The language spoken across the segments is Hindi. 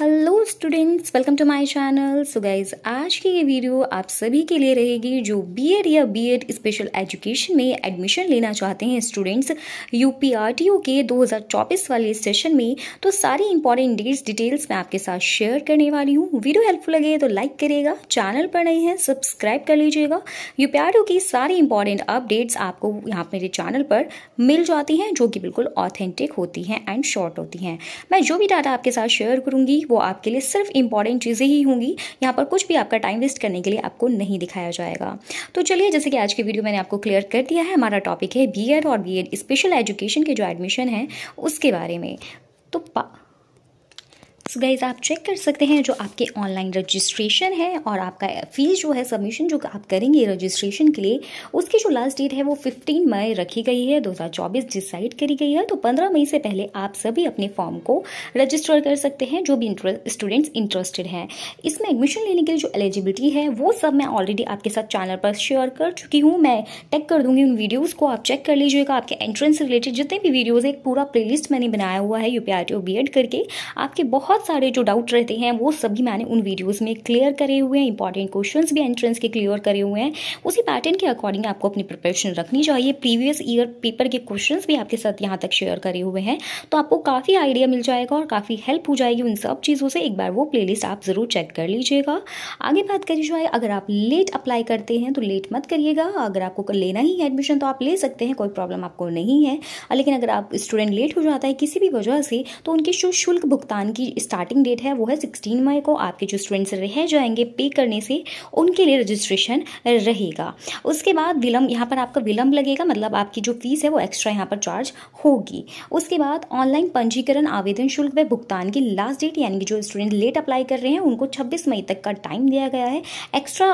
hello students welcome to my channel so guys आज की ये वीडियो आप सभी के लिए रहेगी जो बीएड या बीएड स्पेशल एजुकेशन में एडमिशन लेना चाहते हैं स्टूडेंट्स यूपीआरटीओ के 2024 वाले सेशन में तो सारी इंपॉर्टेंट डेट्स डिटेल्स मैं आपके साथ शेयर करने वाली हूँ वीडियो हेल्पफुल लगे तो लाइक करिएगा चैनल पर नहीं है सब्सक्राइब कर लीजिएगा यू की सारी इंपॉर्टेंट अपडेट्स आपको यहाँ मेरे चैनल पर मिल जाती हैं जो कि बिल्कुल ऑथेंटिक होती हैं एंड शॉर्ट होती हैं मैं जो भी डाटा आपके साथ शेयर करूँगी होगी वो आपके लिए सिर्फ इंपॉर्टेंट चीज़ें ही होंगी यहाँ पर कुछ भी आपका टाइम वेस्ट करने के लिए आपको नहीं दिखाया जाएगा तो चलिए जैसे कि आज की वीडियो मैंने आपको क्लियर कर दिया है हमारा टॉपिक है बी और बी स्पेशल एजुकेशन के जो एडमिशन है उसके बारे में तो सो so गाइज़ आप चेक कर सकते हैं जो आपके ऑनलाइन रजिस्ट्रेशन है और आपका फ़ीस जो है सबमिशन जो आप करेंगे रजिस्ट्रेशन के लिए उसकी जो लास्ट डेट है वो 15 मई रखी गई है 2024 डिसाइड करी गई है तो 15 मई से पहले आप सभी अपने फॉर्म को रजिस्टर कर सकते हैं जो भी स्टूडेंट्स इंटरेस्टेड हैं इसमें एडमिशन लेने के लिए जो एलिजिबिलिटी है वो सब मैं ऑलरेडी आपके साथ चैनल पर शेयर कर चुकी हूँ मैं टेक कर दूँगी उन वीडियोज़ को आप चेक कर लीजिएगा आपके एंट्रेंस से रिलेटेड जितने भी वीडियोज़ एक पूरा प्लेलिस्ट मैंने बनाया हुआ है यू पी करके आपके बहुत बहुत सारे जो डाउट रहते हैं वो सभी मैंने उन वीडियोस में क्लियर करे हुए हैं इंपॉर्टेंट क्वेश्चन भी एंट्रेंस के क्लियर करे हुए हैं उसी पैटर्न के अकॉर्डिंग आपको अपनी प्रिपरेशन रखनी चाहिए प्रीवियस ईयर पेपर के क्वेश्चन भी आपके साथ यहाँ तक शेयर करे हुए हैं तो आपको काफ़ी आइडिया मिल जाएगा और काफ़ी हेल्प हो जाएगी उन सब चीज़ों से एक बार वो प्लेलिस्ट आप ज़रूर चेक कर लीजिएगा आगे बात करी जाए अगर आप लेट अप्लाई करते हैं तो लेट मत करिएगा अगर आपको लेना ही है एडमिशन तो आप ले सकते हैं कोई प्रॉब्लम आपको नहीं है लेकिन अगर आप स्टूडेंट लेट हो जाता है किसी भी वजह से तो उनके शुल्क भुगतान की स्टार्टिंग डेट है वो है सिक्सटीन मई को आपके जो स्टूडेंट्स रह जाएंगे पे करने से उनके लिए रजिस्ट्रेशन रहेगा उसके बाद विलम्ब यहाँ पर आपका विलम्ब लगेगा मतलब आपकी जो फीस है वो एक्स्ट्रा यहाँ पर चार्ज होगी उसके बाद ऑनलाइन पंजीकरण आवेदन शुल्क व भुगतान की लास्ट डेट यानी कि जो स्टूडेंट लेट अप्लाई कर रहे हैं उनको 26 मई तक का टाइम दिया गया है एक्स्ट्रा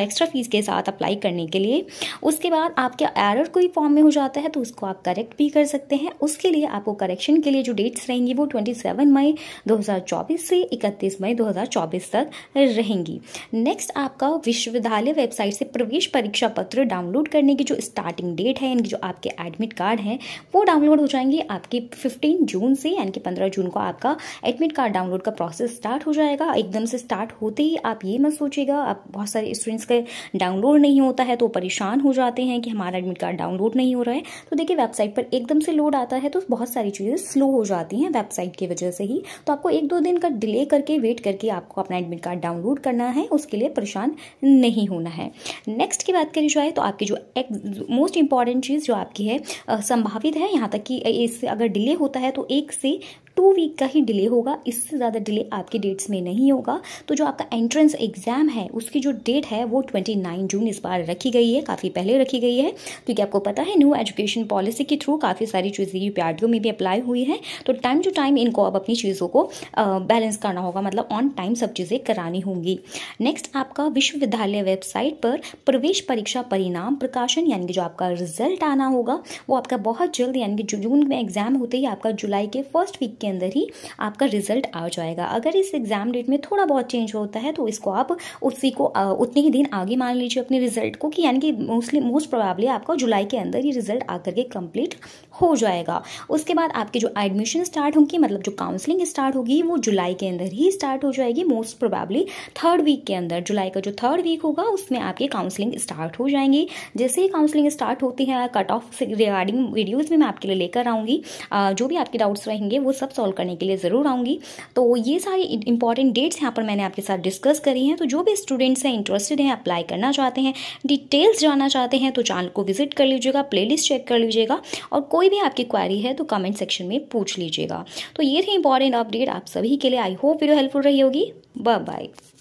एक्स्ट्रा फीस के साथ अप्लाई करने के लिए उसके बाद आपके एरर कोई फॉर्म में हो जाता है तो उसको आप करेक्ट भी कर सकते हैं उसके लिए आपको करेक्शन के लिए जो डेट्स रहेंगी वो ट्वेंटी मई दो 2024 से 31 मई 2024 तक रहेंगी नेक्स्ट आपका विश्वविद्यालय वेबसाइट से प्रवेश परीक्षा पत्र डाउनलोड करने की जो स्टार्टिंग डेट है यानी जो आपके एडमिट कार्ड हैं वो डाउनलोड हो जाएंगे आपके 15 जून से यानी कि 15 जून को आपका एडमिट कार्ड डाउनलोड का प्रोसेस स्टार्ट हो जाएगा एकदम से स्टार्ट होते ही आप ये मत सोचिएगा आप बहुत सारे स्टूडेंट्स का डाउनलोड नहीं होता है तो परेशान हो जाते हैं कि हमारा एडमिट कार्ड डाउनलोड नहीं हो रहा है तो देखिए वेबसाइट पर एकदम से लोड आता है तो बहुत सारी चीज़ें स्लो हो जाती हैं वेबसाइट की वजह से ही तो आपको एक दो दिन का डिले करके वेट करके आपको अपना एडमिट कार्ड डाउनलोड करना है उसके लिए परेशान नहीं होना है नेक्स्ट की बात करी जाए तो आपकी जो मोस्ट इंपॉर्टेंट चीज़ जो आपकी है संभावित है यहाँ तक कि इससे अगर डिले होता है तो एक से टू वीक का ही डिले होगा इससे ज़्यादा डिले आपके डेट्स में नहीं होगा तो जो आपका एंट्रेंस एग्ज़ाम है उसकी जो डेट है वो ट्वेंटी नाइन जून इस बार रखी गई है काफ़ी पहले रखी गई है क्योंकि आपको पता है न्यू एजुकेशन पॉलिसी के थ्रू काफ़ी सारी चीज़ें यू में भी अप्लाई हुई है तो टाइम टू टाइम इनको अब अपनी चीज़ों को बैलेंस करना होगा मतलब ऑन टाइम सब चीज़ें करानी होंगी नेक्स्ट आपका विश्वविद्यालय वेबसाइट पर प्रवेश परीक्षा परिणाम प्रकाशन यानी कि जो आपका रिजल्ट आना होगा वो आपका बहुत जल्द यानी कि जून में एग्ज़ाम होते ही आपका जुलाई के फर्स्ट वीक के अंदर ही आपका रिजल्ट आ जाएगा अगर इस एग्ज़ाम डेट में थोड़ा बहुत चेंज होता है तो इसको आप उसी को उतने ही दिन आगे मान लीजिए अपने रिजल्ट को कि यानी कि मोस्टली मोस्ट प्रोबेबली आपका जुलाई के अंदर ये रिजल्ट आकर के कंप्लीट हो जाएगा उसके बाद आपकी जो एडमिशन स्टार्ट होंगी मतलब जो काउंसलिंग स्टार्ट होगी वो जुलाई के अंदर ही स्टार्ट हो जाएगी मोस्ट प्रोबेबली थर्ड वीक के अंदर जुलाई का जो थर्ड वीक होगा उसमें आपकी काउंसलिंग स्टार्ट हो जाएंगी जैसे ही काउंसलिंग स्टार्ट होती है कट ऑफ रिगार्डिंग वीडियोज़ में मैं आपके लिए लेकर आऊंगी जो भी आपके डाउट्स रहेंगे वो सब सॉल्व करने के लिए ज़रूर आऊँगी तो ये सारी इंपॉर्टेंट डेट्स यहाँ पर मैंने आपके साथ डिस्कस करी हैं तो जो भी स्टूडेंट्स हैं इंटरेस्टेड हैं अप्लाई करना चाहते हैं डिटेल्स जानना चाहते हैं तो चैनल को विजिट कर लीजिएगा प्ले चेक कर लीजिएगा और कोई भी आपकी क्वारी है तो कमेंट सेक्शन में पूछ लीजिएगा तो ये थे इंपॉर्टेंट अपडेट आप सभी के लिए आई होप वीडियो हेल्पफुल रही होगी बाय बाय